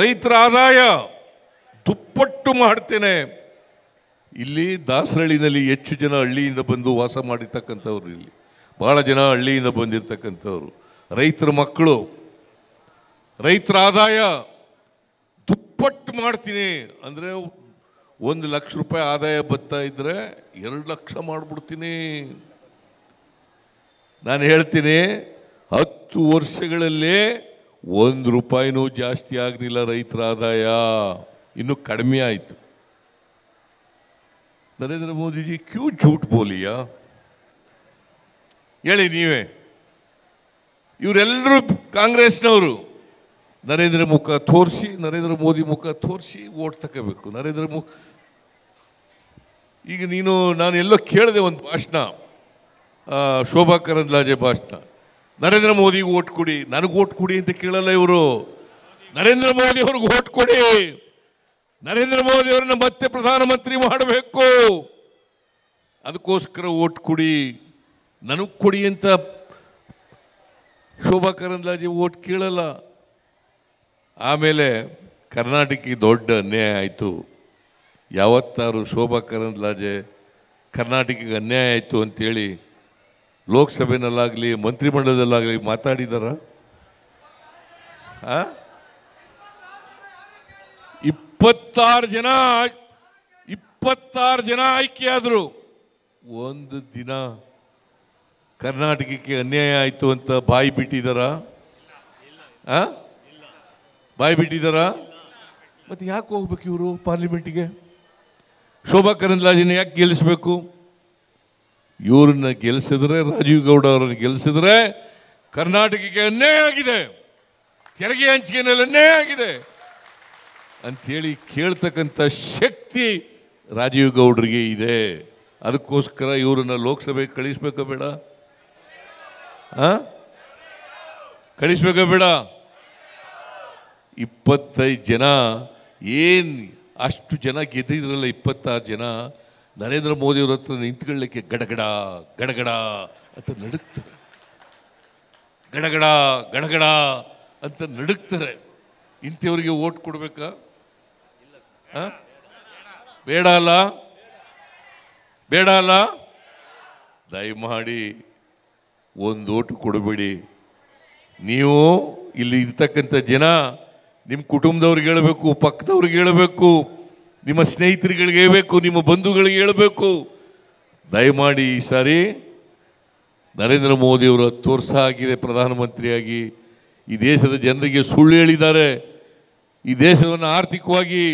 ರೈತರ ಆದಾಯ ದುಪ್ಪಟ್ಟು ಮಾಡ್ತೇನೆ ಇಲ್ಲಿ ದಾಸರಳ್ಳಿನಲ್ಲಿ ಹೆಚ್ಚು ಜನ ಹಳ್ಳಿಯಿಂದ ಬಂದು ವಾಸ ಮಾಡಿರ್ತಕ್ಕಂಥವ್ರು ಇಲ್ಲಿ ಭಾಳ ಜನ ಹಳ್ಳಿಯಿಂದ ಬಂದಿರತಕ್ಕಂಥವ್ರು ರೈತರ ಮಕ್ಕಳು ರೈತರ ಆದಾಯ ದುಪ್ಪಟ್ಟು ಮಾಡ್ತೀನಿ ಅಂದರೆ ಒಂದು ಲಕ್ಷ ರೂಪಾಯಿ ಆದಾಯ ಬರ್ತಾ ಇದ್ರೆ ಎರಡು ಲಕ್ಷ ಮಾಡಿಬಿಡ್ತೀನಿ ನಾನು ಹೇಳ್ತೀನಿ ಹತ್ತು ವರ್ಷಗಳಲ್ಲಿ ಒಂದು ರೂಪಾಯಿನೂ ಜಾಸ್ತಿ ಆಗಲಿಲ್ಲ ರೈತರ ಆದಾಯ ಇನ್ನೂ ಕಡಿಮೆ ಆಯಿತು ನರೇಂದ್ರ ಮೋದಿಜಿ ಕ್ಯೂ ಝೂಟ್ ಬೋಲಿಯ ಹೇಳಿ ನೀವೇ ಇವರೆಲ್ಲರೂ ಕಾಂಗ್ರೆಸ್ನವರು ನರೇಂದ್ರ ಮುಖ ತೋರಿಸಿ ನರೇಂದ್ರ ಮೋದಿ ಮುಖ ತೋರಿಸಿ ಓಟ್ ತಗೋಬೇಕು ನರೇಂದ್ರ ಮುಖ ಈಗ ನೀನು ನಾನು ಎಲ್ಲೋ ಕೇಳಿದೆ ಒಂದು ಭಾಷಣ ಶೋಭಾ ಕರಂದ್ಲಾಜೆ ಭಾಷಣ ನರೇಂದ್ರ ಮೋದಿಗೆ ಓಟ್ ಕೊಡಿ ನನಗೆ ಓಟ್ ಕೊಡಿ ಅಂತ ಕೇಳಲ್ಲ ಇವರು ನರೇಂದ್ರ ಮೋದಿ ಅವ್ರಿಗೆ ಓಟ್ ಕೊಡಿ ನರೇಂದ್ರ ಮೋದಿ ಅವ್ರನ್ನ ಮತ್ತೆ ಪ್ರಧಾನಮಂತ್ರಿ ಮಾಡಬೇಕು ಅದಕ್ಕೋಸ್ಕರ ಓಟ್ ಕೊಡಿ ನನಗೆ ಕೊಡಿ ಅಂತ ಶೋಭಾ ಕರಂದ್ಲಾಜೆ ಓಟ್ ಕೇಳಲ್ಲ ಆಮೇಲೆ ಕರ್ನಾಟಕಕ್ಕೆ ದೊಡ್ಡ ಅನ್ಯಾಯ ಆಯಿತು ಯಾವತ್ತಾರು ಶೋಭಾ ಕರಂದ್ಲಾಜೆ ಕರ್ನಾಟಕಕ್ಕೆ ಅನ್ಯಾಯ ಆಯಿತು ಅಂತೇಳಿ ಲೋಕಸಭೆಯಲ್ಲಾಗಲಿ ಮಂತ್ರಿಮಂಡಲದಲ್ಲಾಗಲಿ ಮಾತಾಡಿದಾರ ಇಪ್ಪತ್ತಾರು ಜನ ಇಪ್ಪತ್ತಾರು ಜನ ಆದರು ಒಂದು ದಿನ ಕರ್ನಾಟಕಕ್ಕೆ ಅನ್ಯಾಯ ಆಯಿತು ಅಂತ ಬಾಯಿ ಬಿಟ್ಟಿದಾರ ಬಾಯಿ ಬಿಟ್ಟಿದಾರ ಮತ್ತು ಯಾಕೆ ಹೋಗ್ಬೇಕು ಇವರು ಪಾರ್ಲಿಮೆಂಟಿಗೆ ಶೋಭಾ ಕರಂದ್ಲಾಜಿನ ಯಾಕೆ ಗೆಲ್ಲಿಸ್ಬೇಕು ಇವ್ರನ್ನ ಗೆಲ್ಸಿದ್ರೆ ರಾಜೀವ್ ಗೌಡ ಅವ್ರನ್ನ ಗೆಲ್ಸಿದ್ರೆ ಕರ್ನಾಟಕಕ್ಕೆ ಅನ್ಯಾಯ ಆಗಿದೆ ತೆರಿಗೆ ಹಂಚಿಕೆನಲ್ಲಿ ಅನ್ಯಾಯ ಆಗಿದೆ ಅಂಥೇಳಿ ಕೇಳ್ತಕ್ಕಂಥ ಶಕ್ತಿ ರಾಜೀವ್ ಗೌಡ್ರಿಗೆ ಇದೆ ಅದಕ್ಕೋಸ್ಕರ ಇವರನ್ನ ಲೋಕಸಭೆಗೆ ಕಳಿಸ್ಬೇಕ ಬೇಡ ಕಳಿಸ್ಬೇಕ ಬೇಡ ಇಪ್ಪತ್ತೈದು ಜನ ಏನು ಅಷ್ಟು ಜನ ಗೆದ್ದಿದ್ರಲ್ಲ ಇಪ್ಪತ್ತಾರು ಜನ ನರೇಂದ್ರ ಮೋದಿಯವ್ರ ಹತ್ರ ನಿಂತ್ಕೊಳ್ಳಿಕ್ಕೆ ಗಡಗಡ ಗಡಗಡ ಅಂತ ನಡುಕ್ತಾರೆ ಗಡಗಡ ಗಡಗಡ ಅಂತ ನಡುಕ್ತಾರೆ ಇಂಥವ್ರಿಗೆ ಓಟ್ ಕೊಡ್ಬೇಕಾ ಬೇಡ ಅಲ್ಲ ಬೇಡ ಅಲ್ಲ ದಯಮಾಡಿ ಒಂದು ಓಟು ಕೊಡಬೇಡಿ ನೀವು ಇಲ್ಲಿ ಇರ್ತಕ್ಕಂಥ ಜನ ನಿಮ್ಮ ಕುಟುಂಬದವ್ರಿಗೆ ಹೇಳಬೇಕು ಪಕ್ಕದವ್ರಿಗೆ ಹೇಳಬೇಕು ನಿಮ್ಮ ಸ್ನೇಹಿತರುಗಳಿಗೆ ಹೇಳಬೇಕು ನಿಮ್ಮ ಬಂಧುಗಳಿಗೆ ಹೇಳಬೇಕು ದಯಮಾಡಿ ಈ ಸಾರಿ ನರೇಂದ್ರ ಮೋದಿಯವರು ಹತ್ತು ವರ್ಷ ಆಗಿದೆ ಪ್ರಧಾನಮಂತ್ರಿಯಾಗಿ ಈ ದೇಶದ ಜನರಿಗೆ ಸುಳ್ಳು ಹೇಳಿದ್ದಾರೆ ಈ ದೇಶವನ್ನು ಆರ್ಥಿಕವಾಗಿ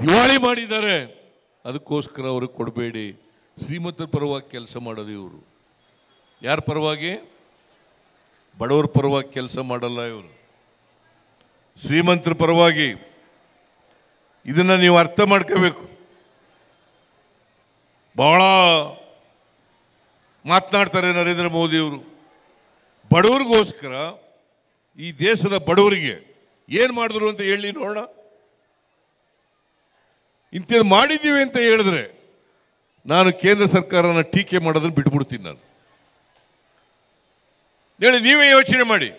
ದಿವಾಳಿ ಮಾಡಿದ್ದಾರೆ ಅದಕ್ಕೋಸ್ಕರ ಅವ್ರಿಗೆ ಕೊಡಬೇಡಿ ಶ್ರೀಮಂತರ ಪರವಾಗಿ ಕೆಲಸ ಮಾಡೋದು ಇವರು ಯಾರ ಪರವಾಗಿ ಬಡವರ ಪರವಾಗಿ ಕೆಲಸ ಮಾಡಲ್ಲ ಇವರು ಶ್ರೀಮಂತರ ಪರವಾಗಿ ಇದನ್ನು ನೀವು ಅರ್ಥ ಮಾಡ್ಕೋಬೇಕು ಬಹಳ ಮಾತನಾಡ್ತಾರೆ ನರೇಂದ್ರ ಮೋದಿಯವರು ಬಡವರಿಗೋಸ್ಕರ ಈ ದೇಶದ ಬಡವರಿಗೆ ಏನು ಮಾಡಿದ್ರು ಅಂತ ಹೇಳಿ ನೋಡೋಣ ಇಂಥದ್ದು ಮಾಡಿದ್ದೀವಿ ಅಂತ ಹೇಳಿದ್ರೆ ನಾನು ಕೇಂದ್ರ ಸರ್ಕಾರನ ಟೀಕೆ ಮಾಡೋದನ್ನು ಬಿಟ್ಬಿಡ್ತೀನಿ ನಾನು ಹೇಳಿ ನೀವೇ ಯೋಚನೆ ಮಾಡಿ